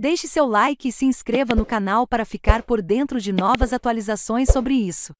Deixe seu like e se inscreva no canal para ficar por dentro de novas atualizações sobre isso.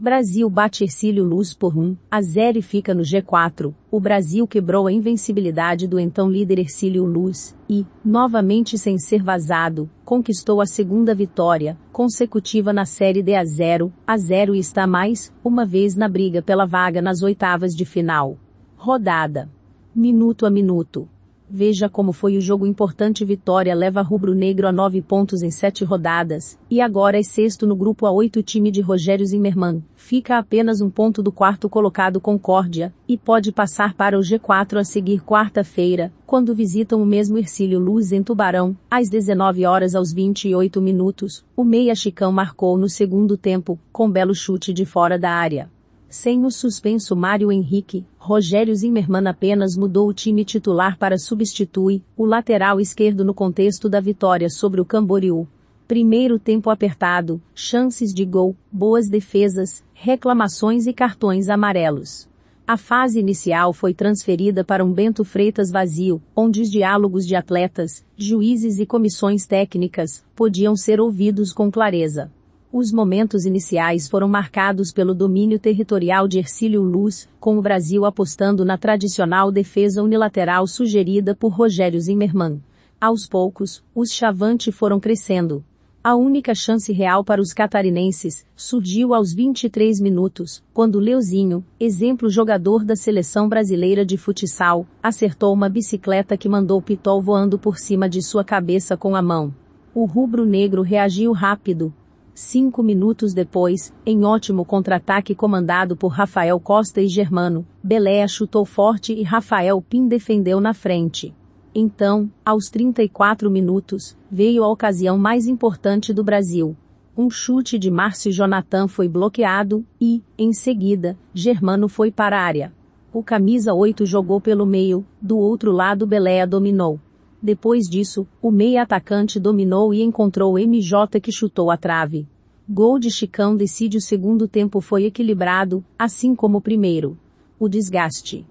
Brasil bate Ercílio Luz por 1 a 0 e fica no G4. O Brasil quebrou a invencibilidade do então líder Ercílio Luz e, novamente sem ser vazado, conquistou a segunda vitória consecutiva na Série D a 0 a 0 e está mais uma vez na briga pela vaga nas oitavas de final. Rodada. Minuto a minuto. Veja como foi o jogo importante vitória leva rubro-negro a nove pontos em sete rodadas, e agora é sexto no grupo A8 time de Rogério Zimmermann, fica apenas um ponto do quarto colocado Concórdia, e pode passar para o G4 a seguir quarta-feira, quando visitam o mesmo Ercílio Luz em Tubarão, às 19 horas aos 28 minutos, o meia Chicão marcou no segundo tempo, com belo chute de fora da área. Sem o suspenso Mário Henrique, Rogério Zimmermann apenas mudou o time titular para substituir o lateral esquerdo no contexto da vitória sobre o Camboriú. Primeiro tempo apertado, chances de gol, boas defesas, reclamações e cartões amarelos. A fase inicial foi transferida para um Bento Freitas vazio, onde os diálogos de atletas, juízes e comissões técnicas podiam ser ouvidos com clareza. Os momentos iniciais foram marcados pelo domínio territorial de Ercílio Luz, com o Brasil apostando na tradicional defesa unilateral sugerida por Rogério Zimmermann. Aos poucos, os Chavante foram crescendo. A única chance real para os catarinenses surgiu aos 23 minutos, quando Leuzinho, exemplo jogador da seleção brasileira de futsal, acertou uma bicicleta que mandou Pitol voando por cima de sua cabeça com a mão. O rubro-negro reagiu rápido, Cinco minutos depois, em ótimo contra-ataque comandado por Rafael Costa e Germano, Beléa chutou forte e Rafael Pim defendeu na frente. Então, aos 34 minutos, veio a ocasião mais importante do Brasil. Um chute de Márcio Jonathan foi bloqueado e, em seguida, Germano foi para a área. O camisa 8 jogou pelo meio, do outro lado Beléa dominou. Depois disso, o meia atacante dominou e encontrou MJ que chutou a trave. Gol de Chicão decide o segundo tempo foi equilibrado, assim como o primeiro. O desgaste